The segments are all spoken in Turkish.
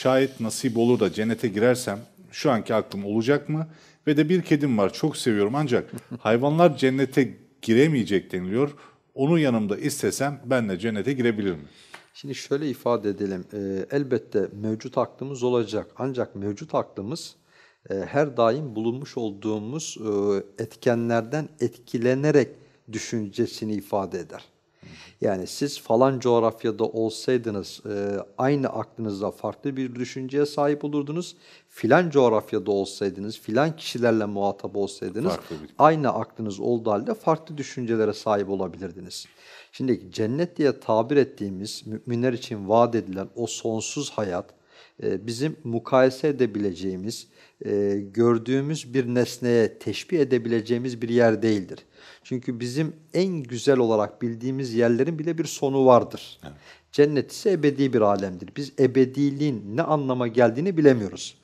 Şayet nasip olur da cennete girersem şu anki aklım olacak mı? Ve de bir kedim var çok seviyorum ancak hayvanlar cennete giremeyecek deniliyor. Onu yanımda istesem ben de cennete girebilir mi? Şimdi şöyle ifade edelim. E, elbette mevcut aklımız olacak. Ancak mevcut aklımız e, her daim bulunmuş olduğumuz e, etkenlerden etkilenerek düşüncesini ifade eder. Yani siz falan coğrafyada olsaydınız e, aynı aklınızda farklı bir düşünceye sahip olurdunuz. Filan coğrafyada olsaydınız, filan kişilerle muhatap olsaydınız aynı aklınız olduğu halde farklı düşüncelere sahip olabilirdiniz. Şimdi cennet diye tabir ettiğimiz müminler için vaat edilen o sonsuz hayat, ee, bizim mukayese edebileceğimiz, e, gördüğümüz bir nesneye teşbih edebileceğimiz bir yer değildir. Çünkü bizim en güzel olarak bildiğimiz yerlerin bile bir sonu vardır. Evet. Cennet ise ebedi bir alemdir. Biz ebediliğin ne anlama geldiğini bilemiyoruz.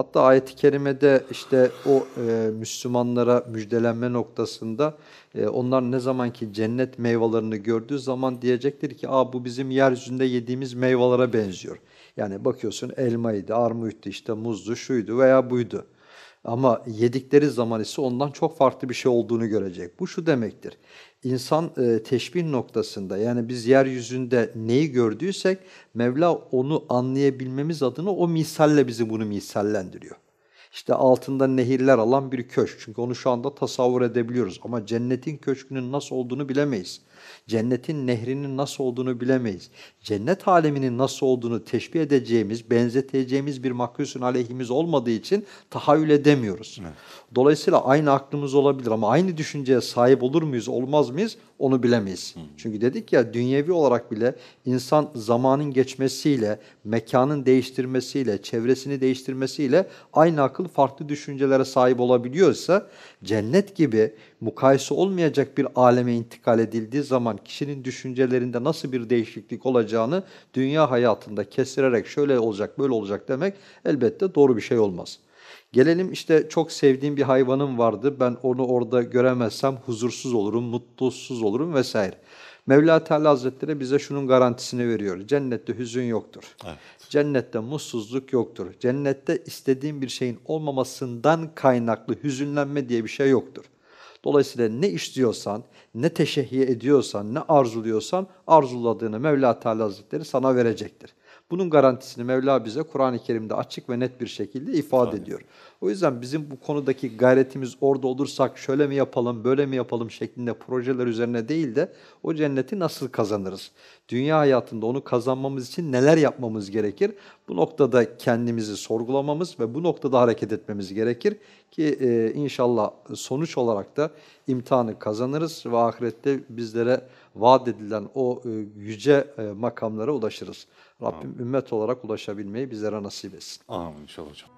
Hatta ayet-i kerimede işte o e, Müslümanlara müjdelenme noktasında e, onlar ne zaman ki cennet meyvelerini gördüğü zaman diyecektir ki Aa, bu bizim yeryüzünde yediğimiz meyvelere benziyor. Yani bakıyorsun elmaydı, armuttü, işte muzdu, şuydu veya buydu. Ama yedikleri zaman ise ondan çok farklı bir şey olduğunu görecek. Bu şu demektir. İnsan e, teşbih noktasında yani biz yeryüzünde neyi gördüysek Mevla onu anlayabilmemiz adına o misalle bizi bunu misallendiriyor işte altında nehirler alan bir köşk. Çünkü onu şu anda tasavvur edebiliyoruz ama cennetin köşkünün nasıl olduğunu bilemeyiz. Cennetin nehrinin nasıl olduğunu bilemeyiz. Cennet aleminin nasıl olduğunu teşbih edeceğimiz, benzeteceğimiz bir makyusun aleyhimiz olmadığı için tahayyül edemiyoruz. Evet. Dolayısıyla aynı aklımız olabilir ama aynı düşünceye sahip olur muyuz, olmaz mıyız onu bilemeyiz. Hı. Çünkü dedik ya dünyevi olarak bile insan zamanın geçmesiyle, mekanın değiştirmesiyle, çevresini değiştirmesiyle aynı akıl akıl farklı düşüncelere sahip olabiliyorsa cennet gibi mukayese olmayacak bir aleme intikal edildiği zaman kişinin düşüncelerinde nasıl bir değişiklik olacağını dünya hayatında kesirerek şöyle olacak böyle olacak demek elbette doğru bir şey olmaz. Gelelim işte çok sevdiğim bir hayvanım vardı ben onu orada göremezsem huzursuz olurum, mutsuz olurum vesaire. Mevla Teala Hazretleri bize şunun garantisini veriyor. Cennette hüzün yoktur. Evet. Cennette mutsuzluk yoktur. Cennette istediğin bir şeyin olmamasından kaynaklı hüzünlenme diye bir şey yoktur. Dolayısıyla ne istiyorsan, ne teşehhiye ediyorsan, ne arzuluyorsan arzuladığını Mevla Teala Hazretleri sana verecektir. Bunun garantisini Mevla bize Kur'an-ı Kerim'de açık ve net bir şekilde ifade Tabii. ediyor. O yüzden bizim bu konudaki gayretimiz orada olursak şöyle mi yapalım, böyle mi yapalım şeklinde projeler üzerine değil de o cenneti nasıl kazanırız? Dünya hayatında onu kazanmamız için neler yapmamız gerekir? Bu noktada kendimizi sorgulamamız ve bu noktada hareket etmemiz gerekir ki e, inşallah sonuç olarak da imtihanı kazanırız ve ahirette bizlere vaat edilen o e, yüce e, makamlara ulaşırız. Rabbim Amin. ümmet olarak ulaşabilmeyi bizlere nasip etsin. Amin inşallah hocam.